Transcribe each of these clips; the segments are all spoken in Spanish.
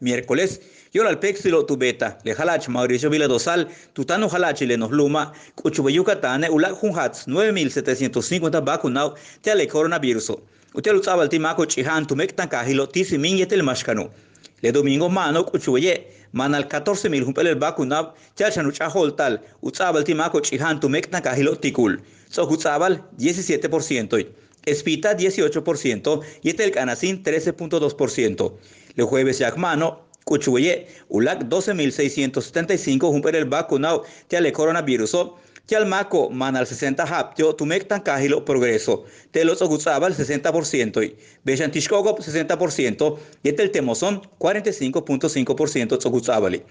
miércoles. yo tu tubeta, le jalach Mauricio Vila Dosal, tutano jalach le nos luma, yucatane ulac 9.750 vacunados de coronavirus. Usted lo sabe, timaco chihan, tu cajilo, el Le domingo mano, uchubeye, manal 14.000 jumpel el vacunab, holtal, ajoltal, utzabal timaco chihan, tumec tan cajilo ticul. So, 17%. Espita 18% y el Canasín 13.2%. Le jueves Yacmano, Cuchuye, ULAC 12.675, Jumper el vacunado, al coronavirus. al Man Manal 60 Haptio, Tumec Cajilo, Progreso, Telos el 60%, y Bechantishkogo 60%, y este el Temozón 45.5% Ogutzabali.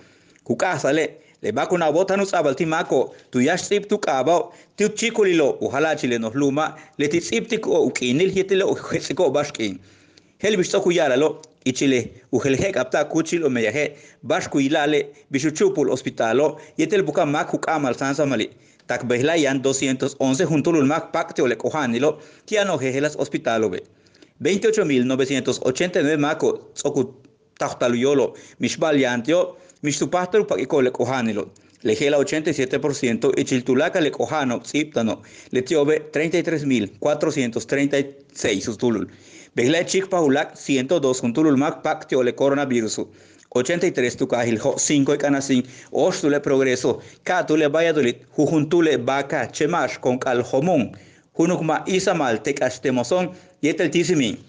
Kukasale le na bota nus mako tu yash sip tu cabo tu chikulilo u luma sip o ukinil hitile o khetsiko bashkin hel yaralo ichile ujelhek apta kuchil o meyaje bashku ilale hospitalo yetel buka maku kamal Samali tak yan 211 juntulul mak pacte o lekohanilo tiano hospitalo hospitalobe 28.989 mako tsoku tahtaluyolo mishbal yantio Mixtupástaro paquico le le Lejela 87% y Chiltulaca le cojano, Siptano, Letiove 33.436 sustulul. Begla paulak 102 tulul mac pactio le coronavirus. 83 tucajil, 5 y canasín, 8 le progreso, catule bayadulit, jujuntule vaca, chemash con calhomun. junukma isamal, tecastemozón y eteltisimin.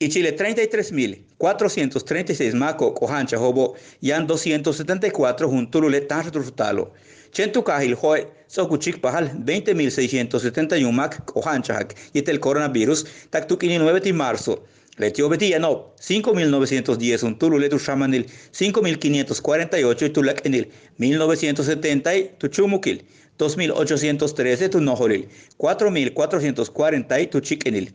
Y Chile 33.000. 436 maco cojancha, hobo yan 274 juntulule tarturtalo. Chentukahil hoy sokuchik pahal 20.671 mac kohanchahak y este el coronavirus taktukini 9 de marzo. Letio no, 5.910 un turule tu shamanil, 5.548 tulak enil, 1.970 tu chumukil, 2.813 tu 4.440 tu enil.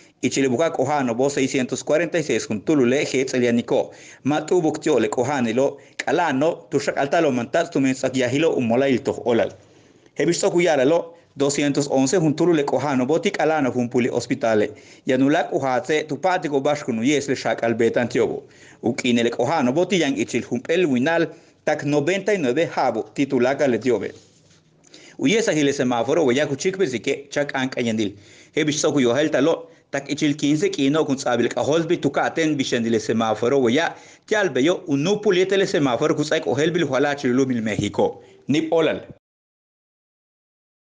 Chilebukak kohano bo 646 con tulule hets elianico. Matu buktio le kohanilo. Kalano tushak altalo mantas tu mensak yahilo umolailto olal. Hebisto kuyaralo 211 juntulu le kohano botik alano puli hospitale yanulak uhatse tupatiko bashkunu le shak albetan tiobo ukine le kohano yang... ichil Humpel winal tak 99 havo titulaka le diobe. uyesa hile semáforo weyaku chikbesi ke chak anka yandil hebish tak iċil 15 que kienu kun sabil kaħol bi tukaten bishen xendi semaforo u ya tjalbe jo unnu pulieta li semaforo kun sajk uħel bil-ħalaċ mil olal.